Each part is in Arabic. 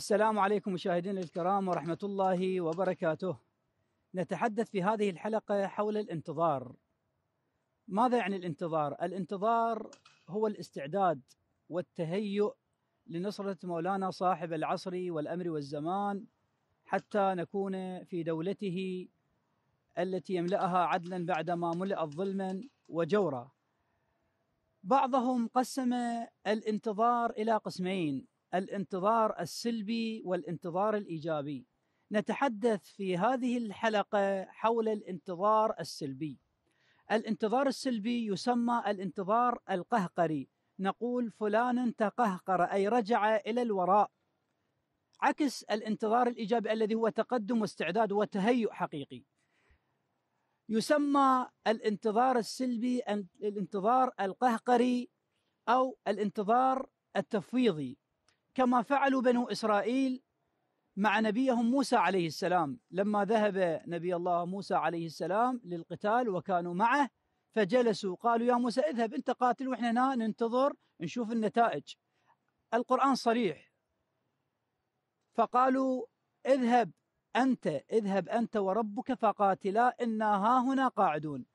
السلام عليكم مشاهدينا الكرام ورحمه الله وبركاته. نتحدث في هذه الحلقه حول الانتظار. ماذا يعني الانتظار؟ الانتظار هو الاستعداد والتهيؤ لنصره مولانا صاحب العصر والامر والزمان حتى نكون في دولته التي يملأها عدلا بعدما ملئت ظلما وجورا. بعضهم قسم الانتظار الى قسمين الانتظار السلبي والانتظار الايجابي نتحدث في هذه الحلقه حول الانتظار السلبي الانتظار السلبي يسمى الانتظار القهقري نقول فلان تقهقر اي رجع الى الوراء عكس الانتظار الايجابي الذي هو تقدم واستعداد وتهيؤ حقيقي يسمى الانتظار السلبي الانتظار القهقري او الانتظار التفويضي كما فعلوا بنو اسرائيل مع نبيهم موسى عليه السلام لما ذهب نبي الله موسى عليه السلام للقتال وكانوا معه فجلسوا قالوا يا موسى اذهب انت قاتل واحنا هنا ننتظر نشوف النتائج القران صريح فقالوا اذهب انت اذهب انت وربك فقاتلا انا ها هنا قاعدون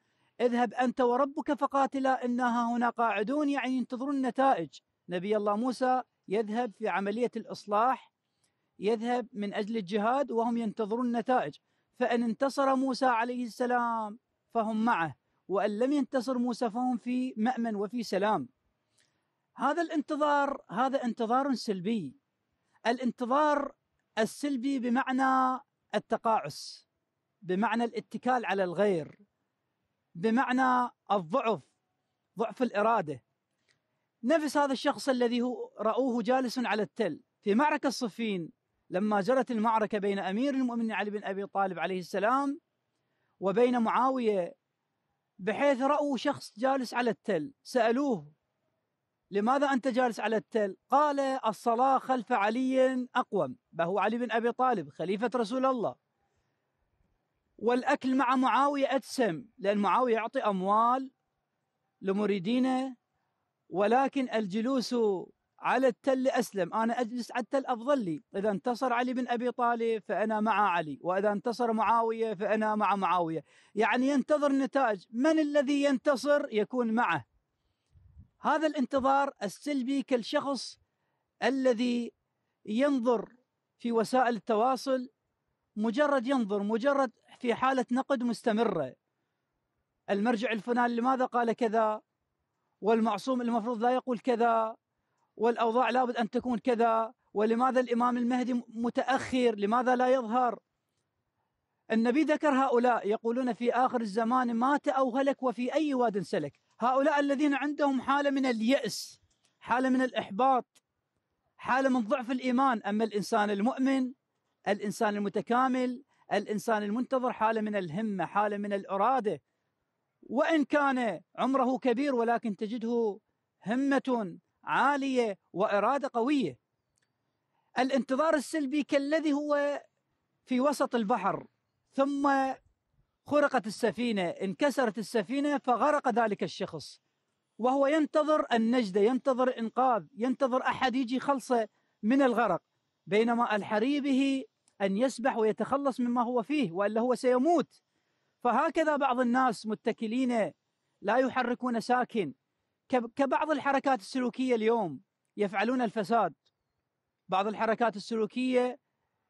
اذهب انت وربك فقاتلا انا ها هنا قاعدون يعني ينتظرون النتائج نبي الله موسى يذهب في عملية الإصلاح يذهب من أجل الجهاد وهم ينتظرون النتائج فإن انتصر موسى عليه السلام فهم معه وإن لم ينتصر موسى فهم في مأمن وفي سلام هذا الانتظار هذا انتظار سلبي الانتظار السلبي بمعنى التقاعس بمعنى الاتكال على الغير بمعنى الضعف ضعف الاراده نفس هذا الشخص الذي هو رأوه جالس على التل في معركة صفين لما جرت المعركة بين أمير المؤمنين علي بن أبي طالب عليه السلام وبين معاوية بحيث رأوا شخص جالس على التل سألوه لماذا أنت جالس على التل قال الصلاة خلف علي أقوم بهو علي بن أبي طالب خليفة رسول الله والأكل مع معاوية أتسم لأن معاوية يعطي أموال لمريدينه ولكن الجلوس على التل اسلم، انا اجلس على التل افضل لي، اذا انتصر علي بن ابي طالب فانا مع علي، واذا انتصر معاويه فانا مع معاويه، يعني ينتظر النتائج، من الذي ينتصر يكون معه. هذا الانتظار السلبي كالشخص الذي ينظر في وسائل التواصل مجرد ينظر مجرد في حاله نقد مستمره. المرجع الفلاني لماذا قال كذا؟ والمعصوم المفروض لا يقول كذا والأوضاع لابد أن تكون كذا ولماذا الإمام المهدي متأخر لماذا لا يظهر النبي ذكر هؤلاء يقولون في آخر الزمان مات أو هلك وفي أي واد سلك هؤلاء الذين عندهم حالة من اليأس حالة من الإحباط حالة من ضعف الإيمان أما الإنسان المؤمن الإنسان المتكامل الإنسان المنتظر حالة من الهمة حالة من الإرادة وان كان عمره كبير ولكن تجده همه عاليه واراده قويه الانتظار السلبي كالذي هو في وسط البحر ثم خرقت السفينه انكسرت السفينه فغرق ذلك الشخص وهو ينتظر النجده ينتظر انقاذ ينتظر احد يجي خلصه من الغرق بينما الحري به ان يسبح ويتخلص مما هو فيه والا هو سيموت فهكذا بعض الناس متكلين لا يحركون ساكن كبعض الحركات السلوكية اليوم يفعلون الفساد بعض الحركات السلوكية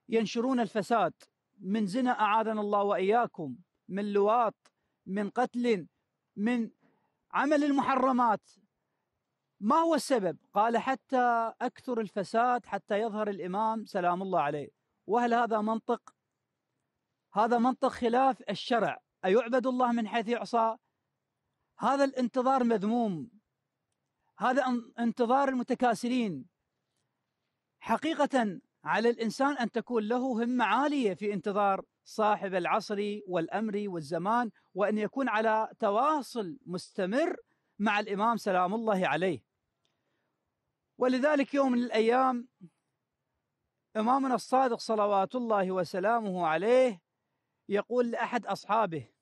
ينشرون الفساد من زنا أعاذنا الله وإياكم من لواط من قتل من عمل المحرمات ما هو السبب؟ قال حتى أكثر الفساد حتى يظهر الإمام سلام الله عليه وهل هذا منطق؟ هذا منطق خلاف الشرع أيعبد الله من حيث يعصى هذا الانتظار مذموم هذا انتظار المتكاسلين حقيقة على الإنسان أن تكون له همة عالية في انتظار صاحب العصر والأمر والزمان وأن يكون على تواصل مستمر مع الإمام سلام الله عليه ولذلك يوم من الأيام إمامنا الصادق صلوات الله وسلامه عليه يقول لأحد أصحابه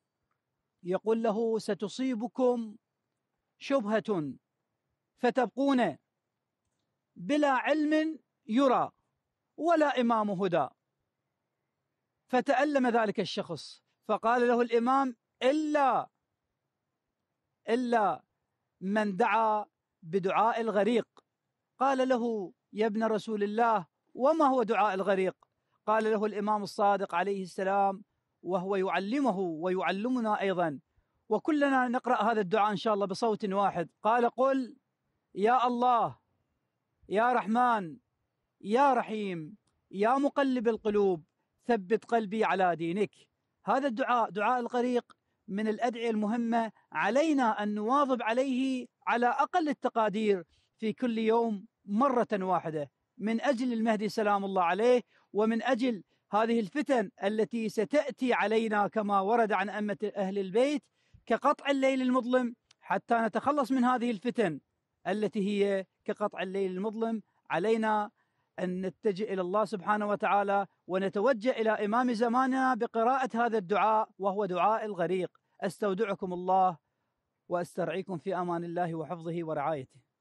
يقول له ستصيبكم شبهة فتبقون بلا علم يرى ولا إمام هدى فتألم ذلك الشخص فقال له الإمام إلا إلا من دعا بدعاء الغريق قال له يا ابن رسول الله وما هو دعاء الغريق قال له الإمام الصادق عليه السلام وهو يعلمه ويعلمنا ايضا وكلنا نقرا هذا الدعاء ان شاء الله بصوت واحد قال قل يا الله يا رحمن يا رحيم يا مقلب القلوب ثبت قلبي على دينك هذا الدعاء دعاء الغريق من الادعيه المهمه علينا ان نواظب عليه على اقل التقادير في كل يوم مره واحده من اجل المهدي سلام الله عليه ومن اجل هذه الفتن التي ستاتي علينا كما ورد عن امه اهل البيت كقطع الليل المظلم حتى نتخلص من هذه الفتن التي هي كقطع الليل المظلم علينا ان نتجه الى الله سبحانه وتعالى ونتوجه الى امام زماننا بقراءه هذا الدعاء وهو دعاء الغريق استودعكم الله واسترعيكم في امان الله وحفظه ورعايته